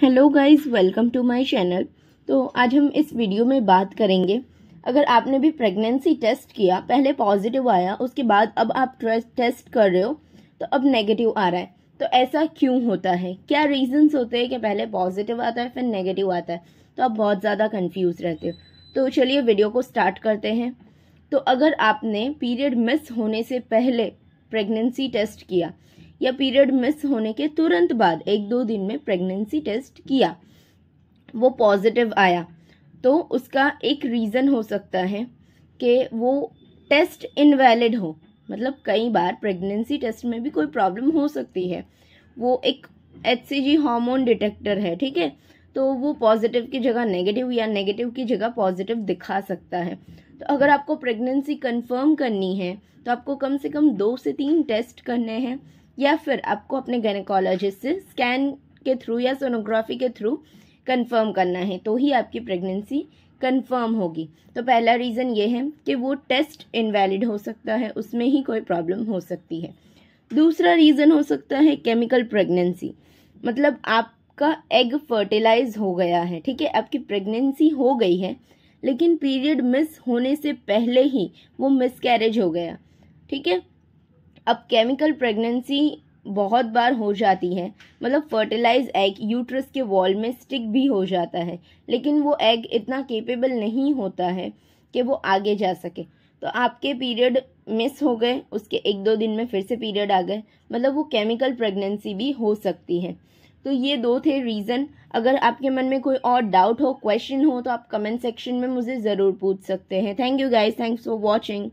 hello guys welcome to my channel तो आज हम इस वीडियो में बात करेंगे अगर आपने भी प्रेगनेंसी टेस्ट किया पहले पॉजिटिव आया उसके बाद अब आप टेस्ट कर रहे हो तो अब नेगेटिव आ रहा है तो ऐसा क्यों होता है क्या रीजंस होते हैं कि पहले पॉजिटिव आता है फिर नेगेटिव आता है तो आप बहुत ज़्यादा कन्फ्यूज़ रहते हो तो चलिए वीडियो को स्टार्ट करते हैं तो अगर आपने पीरियड मिस होने से पहले प्रेगनेंसी टेस्ट किया या पीरियड मिस होने के तुरंत बाद एक दो दिन में प्रेगनेंसी टेस्ट किया वो पॉजिटिव आया तो उसका एक रीज़न हो सकता है कि वो टेस्ट इनवैलिड हो मतलब कई बार प्रेगनेंसी टेस्ट में भी कोई प्रॉब्लम हो सकती है वो एक एच हार्मोन डिटेक्टर है ठीक है तो वो पॉजिटिव की जगह नेगेटिव या नेगेटिव की जगह पॉजिटिव दिखा सकता है तो अगर आपको प्रेगनेंसी कंफर्म करनी है तो आपको कम से कम दो से तीन टेस्ट करने हैं या फिर आपको अपने गैनकोलॉजिस्ट से स्कैन के थ्रू या सोनोग्राफी के थ्रू कंफर्म करना है तो ही आपकी प्रेगनेंसी कंफर्म होगी तो पहला रीज़न ये है कि वो टेस्ट इनवैलिड हो सकता है उसमें ही कोई प्रॉब्लम हो सकती है दूसरा रीज़न हो सकता है केमिकल प्रेगनेंसी मतलब आपका एग फर्टिलाइज हो गया है ठीक है आपकी प्रेगनेंसी हो गई है लेकिन पीरियड मिस होने से पहले ही वो मिस हो गया ठीक है अब केमिकल प्रेगनेंसी बहुत बार हो जाती है मतलब फर्टिलाइज एग यूट्रस के वॉल में स्टिक भी हो जाता है लेकिन वो एग इतना केपेबल नहीं होता है कि वो आगे जा सके तो आपके पीरियड मिस हो गए उसके एक दो दिन में फिर से पीरियड आ गए मतलब वो केमिकल प्रेगनेंसी भी हो सकती है तो ये दो थे रीज़न अगर आपके मन में कोई और डाउट हो क्वेश्चन हो तो आप कमेंट सेक्शन में मुझे ज़रूर पूछ सकते हैं thank you guys thanks for watching